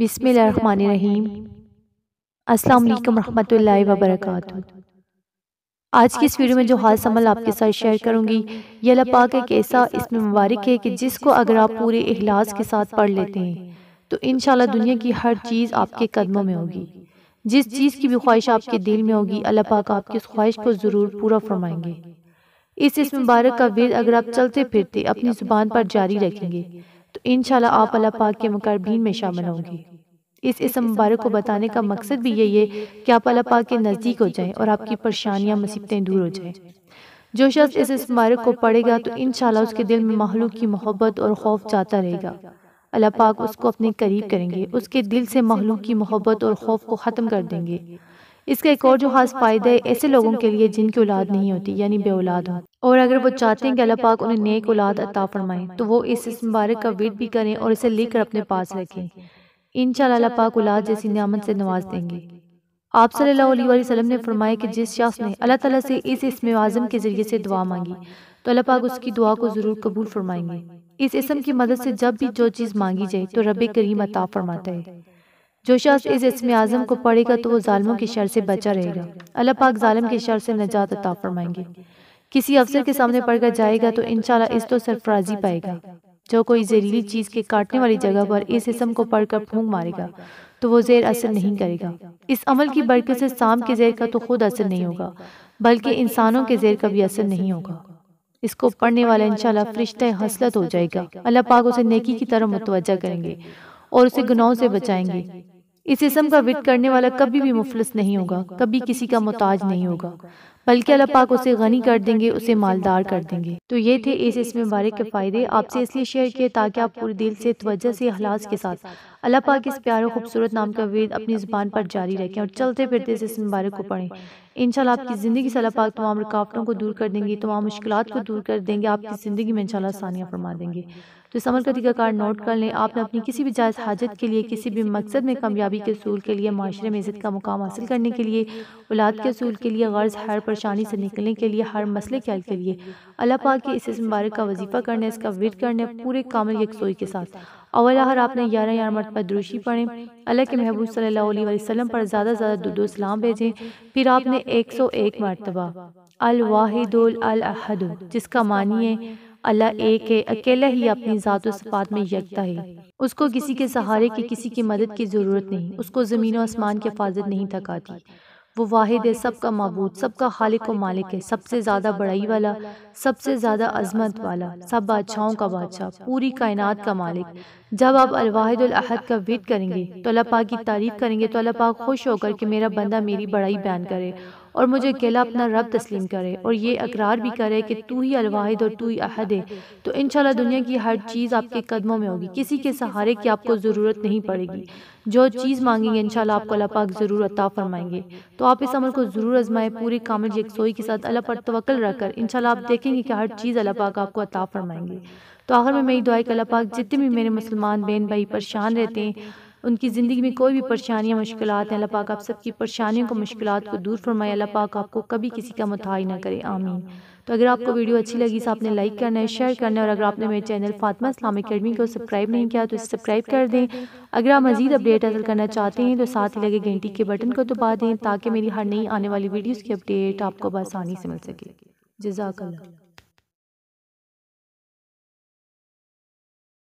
बिस्मिल्लाहिर्रहमानिर्रहीम अस्सलाम रहमतुल्लाहि व बरकातहू आज की इस वीडियो में जो हाल अमल आपके साथ शेयर करूंगी ये अल्लाह पाक एक ऐसा इसमें मुबारक है कि जिसको अगर आप पूरे इखलास के साथ पढ़ लेते हैं तो इन दुनिया की हर चीज़ आपके कदमों में होगी जिस चीज़ की भी ख्वाहिश आपके दिल में होगी अल्लाह पाक आपकी उस ख्वाहिश को ज़रूर पूरा फरमाएंगे इस इस मुबारक का वेद अगर आप चलते फिरते अपनी ज़ुबान पर जारी रखेंगे तो इन आप अल्लाह पाक के मुकरबीन में शामिल होंगी इस इसम मुबारक को बताने का मकसद भी यही है कि आप अल्लाह पाक के नज़दीक हो जाएं और आपकी परेशानियां मुसीबतें दूर हो जाएं जो शख्स इस इस मुबारक को पढ़ेगा तो इन उसके दिल में महलूक की मोहब्बत और खौफ जाता रहेगा अल्लाह पाक उसको अपने करीब करेंगे उसके दिल से महलूक की मोहब्बत और खौफ को ख़त्म कर देंगे इसका एक और जो खास फ़ायदा है ऐसे लोगों के लिए जिनकी औलाद नहीं होती यानी बे औलाद हो और अगर वो चाहते हैं कि अल्लाह पाक उन्हें नेक औलाद अता फरमाएं तो वो इस मुबारक का वेट भी करें और इसे लिख कर अपने पास रखें इन अल्लाह पाक औलाद जैसी नियामत से नवाज देंगे आप सल्लल्लाहु अलैहि वसल्लम ने फरमाया कि जिस शख्स ने अल्लाह ताला से इस इसम आज़म के ज़रिए से दुआ मांगी तो अल्लाह पाक उसकी दुआ को ज़रूर कबूल फरमाएंगे इस इसम की मदद से जब भी जो चीज़ मांगी जाए तो रब करीम अता फरमाता है जो शख्स इस इसम आज़म को तो पढ़ेगा तो वो ालमों की शर से बचा रहेगा अल्लाह पाक ालम की शर से नजात अता फरमाएंगे किसी अफसर के सामने पढ़कर जाएगा तो, तो इन इस तो सरफराजी तो पाएगा जो कोई जहरीली चीज़ के काटने वाली जगह पर इस इसम को पढ़कर फूंक मारेगा तो वो जेर असर नहीं करेगा इस अमल की बरकत से शाम के जेर का तो खुद असर नहीं होगा बल्कि इंसानों के जेर का भी असर नहीं होगा इसको पढ़ने वाला इंशाल्लाह फरिश्त हसलत हो जाएगा अल्लाह पाक उसे नेकी की तरह मुतवजह करेंगे और उसे गुनाहों से बचाएंगे इस इसम का विद करने वाला कभी भी मुफलस नहीं होगा कभी किसी का मोहताज नहीं होगा बल्कि अल्लाह पाक उसे गनी कर देंगे उसे मालदार कर देंगे तो ये थे इस इसम मुबारक के फ़ायदे आपसे इसलिए शेयर किए ताकि आप पूरे दिल से तवज्जो से अखलास के साथ अल्लाह पाक इस प्यार खूबसूरत नाम का वेद अपनी ज़ुबान पर जारी रखें और चलते फिरते इस मुबारक को पढ़ें इंशाल्लाह आपकी ज़िंदगी सला पाक तमाम रुकावटों को दूर कर देंगे तमाम मुश्किल को दूर कर देंगे आपकी ज़िंदगी में इंशाल्लाह आसानियाँ फरमा देंगे तो इस अमल का तरीकाकार तो नोट कर लें आपने अपनी किसी भी जायज़ हाजत के लिए किसी भी मकसद में कामयाबी के असूल के लिए माशरे में इज़्ज़त का मुकाम हासिल करने के लिए औलाद के असूल के लिए गर्ज़ हर परेशानी से निकलने के लिए हर मसले के हल के लिए अल्लाह पाक के इस मुबारक का वजीफ़ा करने इसका विद करने पूरे कामिल यकसोई के साथ हर आपने ग्यारह यार पर द्रोशी पढ़ें अल्लाह के महबूब सल्ला पर ज़्यादा ज़्यादा दुदो सलाम भेजें फिर आपने एक सौ एक मरतबा अलवाहिदुलहद जिसका मानी है अल्लाह एक है अकेला ही अपनी ज़ात में यकता है उसको किसी के सहारे की किसी की मदद की ज़रूरत नहीं उसको ज़मीन और आसमान की हिफाजत नहीं थकाती वो वाहिद है सबका मबूद सबका खालिक व मालिक है सबसे ज़्यादा बड़ाई वाला सबसे ज़्यादा अजमत वाला सब बादशाहों का बादशाह पूरी कायनात का मालिक जब आप अलवाहिदुलहद का वेट करेंगे तो अल्लाह पाक की तारीफ़ तो करेंगे तो अल्लाह पाक खुश होकर कि मेरा बंदा मेरी बड़ाई बयान करे और मुझे अकेला अपना रब तस्लीम करे और ये अकरार भी करे कि तू ही अलवाहिद और तू ही अहद है तो इन दुनिया की हर चीज़ आपके कदमों में होगी किसी के सहारे की आपको ज़रूरत नहीं पड़ेगी जो चीज़ मांगेंगे इनशाला आपको अल्लाह पाक ज़रूर अता फरमाएंगे तो, तो आप इस अमल को ज़रूर आजमाएं पूरी कामिल यकसोई के साथ अल्लाह पर तवक्ल रखकर शाला आप देखेंगे कि हर चीज़ अल्लाह पाक आपको अता फरमाएंगे तो आखिर में मेरी दुआ के अल्लाह पाक जितने भी मेरे मुसलमान बहन भाई परेशान रहते हैं उनकी ज़िंदगी में कोई भी परेशानियाँ मुश्किल हैं अल्लाह पाक आप सबकी परेशानियों को मुश्किल को दूर फरमाए अल्लाह पाक आपको कभी किसी का मुतहाई ना करे आमीन तो अगर आपको वीडियो अच्छी लगी तो आपने लाइक करना है शेयर करना है और अगर आपने मेरे चैनल फातमा इस्लाम अकेडमी को सब्सक्राइब नहीं किया तो इसे सब्सक्राइब कर दें अगर आप मजीद अपडेट हासिल करना चाहते हैं तो साथ ही लगे घंटी के बटन को दबा दें ताकि मेरी हर नई आने वाली वीडियोज़ की अपडेट आपको बसानी से मिल सके जजाकल्ला